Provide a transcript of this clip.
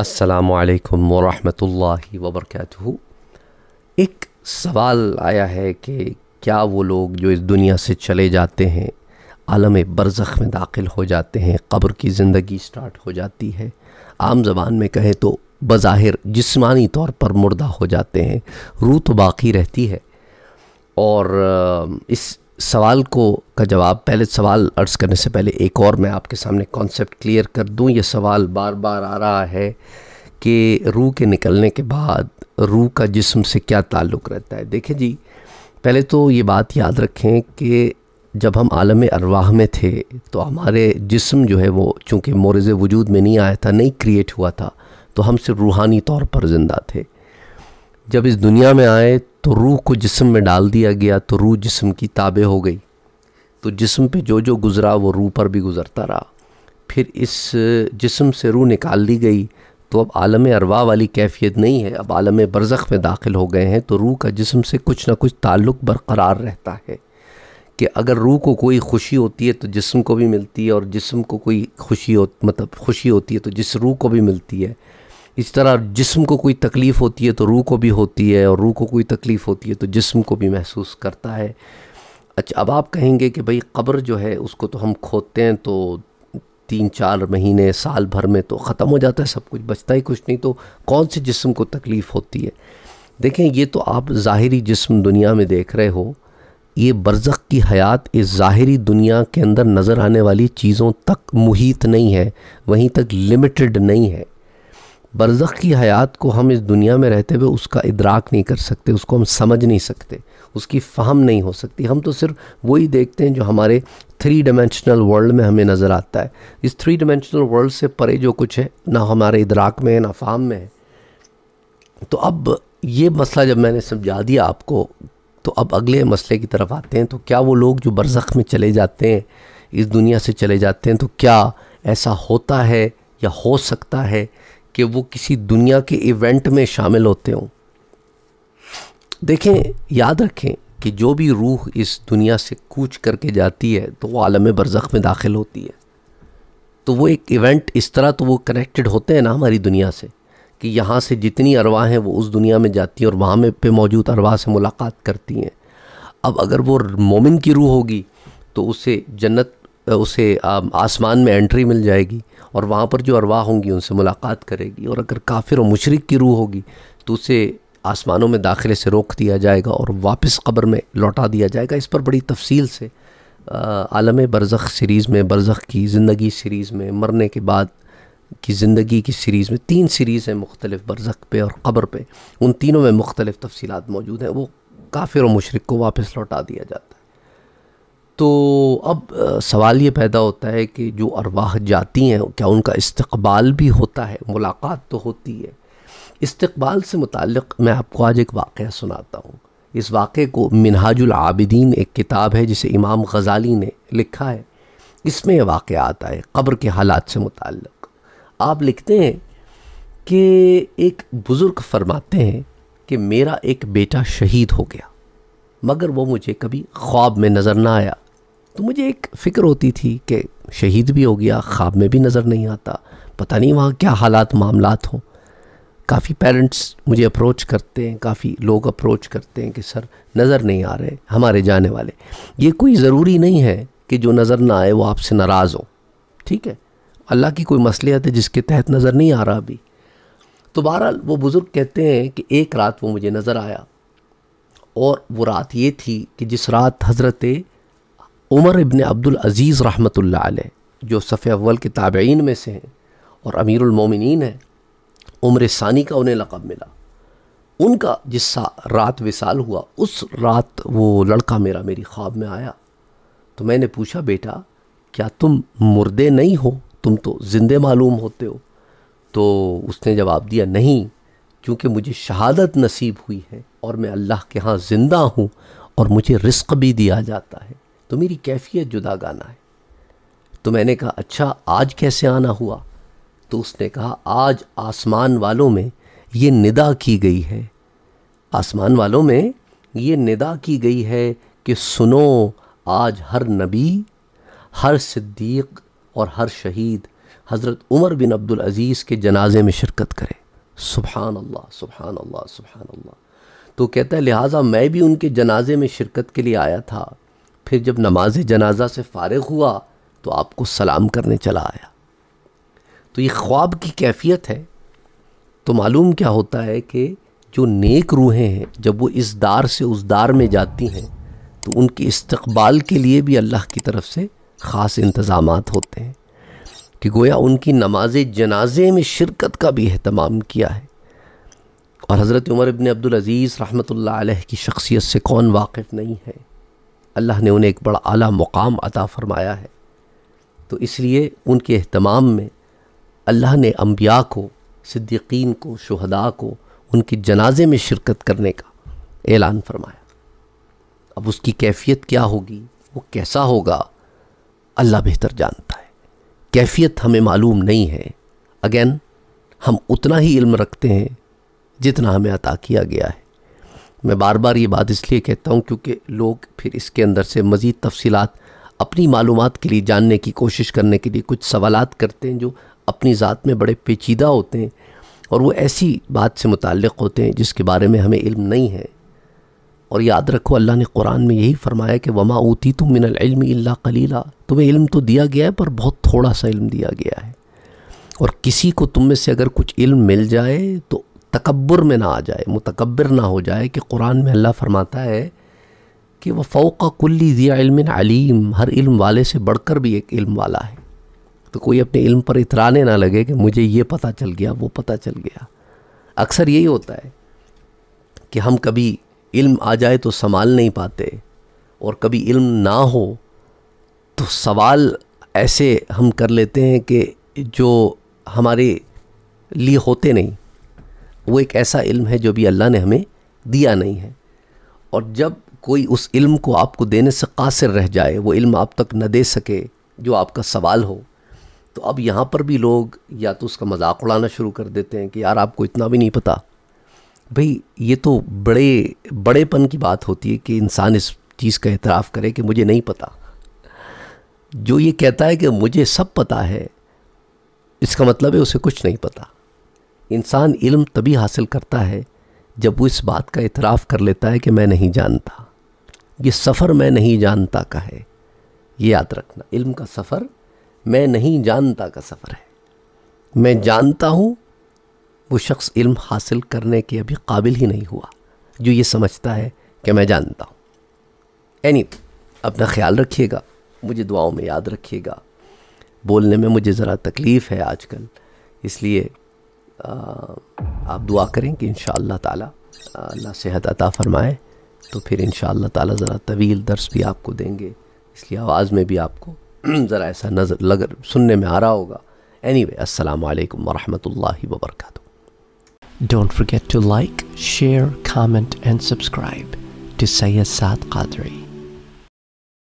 असलकम वालेकुम वरहमतुल्लाहि एक सवाल आया है कि क्या वो लोग जो इस दुनिया से चले जाते हैं आलम बरज़ में दाखिल हो जाते हैं कब्र की ज़िंदगी स्टार्ट हो जाती है आम जबान में कहें तो बज़ाहिर जिस्मानी तौर पर मुर्दा हो जाते हैं रूह तो बाकी रहती है और इस सवाल को का जवाब पहले सवाल अर्ज करने से पहले एक और मैं आपके सामने कॉन्सेप्ट क्लियर कर दूं ये सवाल बार बार आ रहा है कि रूह के निकलने के बाद रूह का जिस्म से क्या ताल्लुक़ रहता है देखें जी पहले तो ये बात याद रखें कि जब हम आलम अरवाह में थे तो हमारे जिस्म जो है वो चूँकि मोरज़ वजूद में नहीं आया था नहीं क्रिएट हुआ था तो हम सिर्फ रूहानी तौर पर ज़िंदा थे जब इस दुनिया में आए तो रूह को जिस्म में डाल दिया गया तो रूह जिस्म की ताबे हो गई तो जिस्म पे जो जो गुज़रा वो रूह पर भी गुज़रता रहा फिर इस जिस्म से रूह निकाल ली गई तो अब आलम अरवा वाली कैफियत नहीं है अब आलम बरज़ में दाखिल हो गए हैं तो रूह का जिस्म से कुछ ना कुछ ताल्लुक़ बरकरार रहता है कि अगर रूह को कोई खुशी होती है तो जिस्म को भी मिलती है और जिस्म को कोई खुशी हो मतलब खुशी होती है तो जिस रूह को भी मिलती है इस तरह जिस्म को कोई तकलीफ़ होती है तो रूह को भी होती है और रूह को कोई तकलीफ़ होती है तो जिस्म को भी महसूस करता है अच्छा अब आप कहेंगे कि भाई कब्र जो है उसको तो हम खोदते हैं तो तीन चार महीने साल भर में तो ख़त्म हो जाता है सब कुछ बचता ही कुछ नहीं तो कौन से जिस्म को तकलीफ़ होती है देखें ये तो आप ज़ाहरी जिस्म दुनिया में देख रहे हो ये बरज़ की हयात इस ज़ाहरी दुनिया के अंदर नज़र आने वाली चीज़ों तक मुहित नहीं है वहीं तक लिमिटेड नहीं है बरज़ की हयात को हम इस दुनिया में रहते हुए उसका इदराक नहीं कर सकते उसको हम समझ नहीं सकते उसकी फ़हम नहीं हो सकती हम तो सिर्फ वही देखते हैं जो हमारे थ्री डायमेंशनल वर्ल्ड में हमें नज़र आता है इस थ्री डायमेंशनल वर्ल्ड से परे जो कुछ है ना हमारे इदराक में है ना फ़ाम में है तो अब ये मसला जब मैंने समझा दिया आपको तो अब अगले मसले की तरफ आते हैं तो क्या वो लोग जो बरज़ में चले जाते हैं इस दुनिया से चले जाते हैं तो क्या ऐसा होता है या हो सकता है कि वो किसी दुनिया के इवेंट में शामिल होते हों देखें याद रखें कि जो भी रूह इस दुनिया से कूच करके जाती है तो वो आलम बरज़ख में दाखिल होती है तो वो एक इवेंट इस तरह तो वो कनेक्टेड होते हैं ना हमारी दुनिया से कि यहाँ से जितनी अरवा हैं वो उस दुनिया में जाती हैं और वहाँ में पे मौजूद अरवा से मुलाकात करती हैं अब अगर वो मोमिन की रूह होगी तो उसे जन्नत उसे आसमान में एंट्री मिल जाएगी और वहाँ पर जो अरवाह होंगी उनसे मुलाकात करेगी और अगर काफिर और मुशरक की रूह होगी तो उसे आसमानों में दाखिले से रोक दिया जाएगा और वापस कब्र में लौटा दिया जाएगा इस पर बड़ी तफसील से आलम बरज़ सीरीज़ में बरज़ की ज़िंदगी सीरीज़ में मरने के बाद की ज़िंदगी की सीरीज़ में तीन सीरीज़ हैं मुख्तलिफ बरज़ पे और क़ब्र पे उन तीनों में मुख्तलिफ तफसीत मौजूद हैं वो काफिर और मशरक को वापस लौटा दिया जाता है तो अब सवाल ये पैदा होता है कि जो अरवाह जाती हैं क्या उनका इस्तकबाल भी होता है मुलाकात तो होती है इस्तकबाल से मुतक मैं आपको आज एक वाक़ सुनाता हूँ इस वाक़े को मिनहाजुल आबिदीन एक किताब है जिसे इमाम गज़ाली ने लिखा है इसमें यह वाक़ आता है कब्र के हालात से मुतक आप लिखते हैं कि एक बुज़ुर्ग फरमाते हैं कि मेरा एक बेटा शहीद हो गया मगर वो मुझे कभी ख्वाब में नज़र ना आया तो मुझे एक फ़िक्र होती थी कि शहीद भी हो गया ख्वाब में भी नज़र नहीं आता पता नहीं वहाँ क्या हालात मामलात हों काफ़ी पेरेंट्स मुझे अप्रोच करते हैं काफ़ी लोग अप्रोच करते हैं कि सर नज़र नहीं आ रहे हमारे जाने वाले ये कोई ज़रूरी नहीं है कि जो नज़र ना आए वो आपसे नाराज़ हो ठीक है अल्लाह की कोई मसलियत है जिसके तहत नज़र नहीं आ रहा अभी तो बहरहाल वो बुज़ुर्ग कहते हैं कि एक रात वो मुझे नज़र आया और वो रात ये थी कि जिस रात हज़रत उमर इबन अब्दुल अज़ीज़ रहमतुल्लाह अलैह जो सफ़े अव्वल के ताबईन में से हैं और अमीरमिन हैं उम्र सानी का उन्हें लक़ब मिला उनका जिस रात विसाल हुआ उस रात वो लड़का मेरा मेरी ख्वाब में आया तो मैंने पूछा बेटा क्या तुम मुर्दे नहीं हो तुम तो ज़िंदे मालूम होते हो तो उसने जवाब दिया नहीं क्योंकि मुझे शहादत नसीब हुई है और मैं अल्लाह के यहाँ ज़िंदा हूँ और मुझे रिस्क भी दिया जाता है तो मेरी कैफियत जुदा गाना है तो मैंने कहा अच्छा आज कैसे आना हुआ तो उसने कहा आज आसमान वालों में ये निदा की गई है आसमान वालों में ये निदा की गई है कि सुनो आज हर नबी हर सिद्दीक और हर शहीद हज़रत उमर बिन अब्दुल अज़ीज़ के जनाजे में शिरकत करें सुबहान अल्लाह सुबहान अल्लाह सुबहान अल्लाह तो कहता है लिहाजा मैं भी उनके जनाजे में शिरकत के लिए आया था फिर जब नमाज जनाजा से फ़ारग हुआ तो आपको सलाम करने चला आया तो ये ख्वाब की कैफियत है तो मालूम क्या होता है कि जो नेक रूहें हैं जब वो इस दार से उस दार में जाती हैं तो उनके इस्तकबाल के लिए भी अल्लाह की तरफ से ख़ास इंतज़ाम होते हैं कि गोया उनकी नमाज जनाजे में शिरकत का भी अहतमाम किया है और हज़रत उमर इबन अब्दुलज़ीज़ रहमत रहमतुल्लाह की शख्सियत से कौन वाकिफ़ नहीं है अल्लाह ने उन्हें एक बड़ा आला मुकाम अता फ़रमाया है तो इसलिए उनके अहतमाम में अल्लाह ने अम्बिया को सिद्दीकीन को शहदा को उनकी जनाजे में शिरकत करने का ऐलान फरमाया अब उसकी कैफियत क्या होगी वो कैसा होगा अल्लाह बेहतर जानता है कैफियत हमें मालूम नहीं है अगेन हम उतना ही इल्म रखते हैं जितना हमें अता किया गया है मैं बार बार ये बात इसलिए कहता हूँ क्योंकि लोग फिर इसके अंदर से मज़ीद तफसीत अपनी मालूम के लिए जानने की कोशिश करने के लिए कुछ सवाल करते हैं जो अपनी ज़ात में बड़े पेचीदा होते हैं और वो ऐसी बात से मुतक़ होते हैं जिसके बारे में हमें इल्म नहीं है और याद रखो अल्लाह ने कुरान में यही फरमाया कि वमा ऊती तुम मिनल अल्ला कलीला तुम्हें इल्म तो दिया गया है पर बहुत थोड़ा सा इल्म दिया गया है और किसी को तुम में से अगर कुछ इल्म मिल जाए तो तकबर में ना आ जाए मुतकबर ना हो जाए कि कुरान में अल्लाह फरमाता है कि वह फ़ोक कुल्ली ज़िया इल्म अलीम हर इल्म वाले से बढ़कर भी एक इल्म वाला है तो कोई अपने इल्म पर इतराने ना लगे कि मुझे ये पता चल गया वो पता चल गया अक्सर यही होता है कि हम कभी इल्म आ जाए तो संभाल नहीं पाते और कभी इल्म ना हो तो सवाल ऐसे हम कर लेते हैं कि जो हमारे लिए होते नहीं वो एक ऐसा इल्म है जो भी अल्लाह ने हमें दिया नहीं है और जब कोई उस इल्म को आपको देने से कासिर रह जाए वो इल्म आप तक न दे सके जो आपका सवाल हो तो अब यहाँ पर भी लोग या तो उसका मजाक उड़ाना शुरू कर देते हैं कि यार आपको इतना भी नहीं पता भाई ये तो बड़े बड़ेपन की बात होती है कि इंसान इस चीज़ का एतराफ़ करे कि मुझे नहीं पता जो ये कहता है कि मुझे सब पता है इसका मतलब है उसे कुछ नहीं पता इंसान इल्म तभी हासिल करता है जब वो इस बात का इतराफ़ कर लेता है कि मैं नहीं जानता ये सफ़र मैं नहीं जानता का है ये याद रखना इल्म का सफ़र मैं नहीं जानता का सफ़र है मैं जानता हूँ वो शख्स इल्म हासिल करने के अभी काबिल ही नहीं हुआ जो ये समझता है कि मैं जानता हूँ एनी anyway, अपना ख्याल रखिएगा मुझे दुआओं में याद रखिएगा बोलने में मुझे ज़रा तकलीफ़ है आजकल इसलिए आप दुआ करें कि इन शाह अल्लाह सेहत अता फ़रमाए तो फिर इन ताला ज़रा तवील दर्स भी आपको देंगे इसलिए आवाज़ में भी आपको ज़रा ऐसा नज़र लग सुनने में आ रहा होगा एनी वे असलकम वरहमल वबरक don't forget to like share comment and subscribe to Saad Saad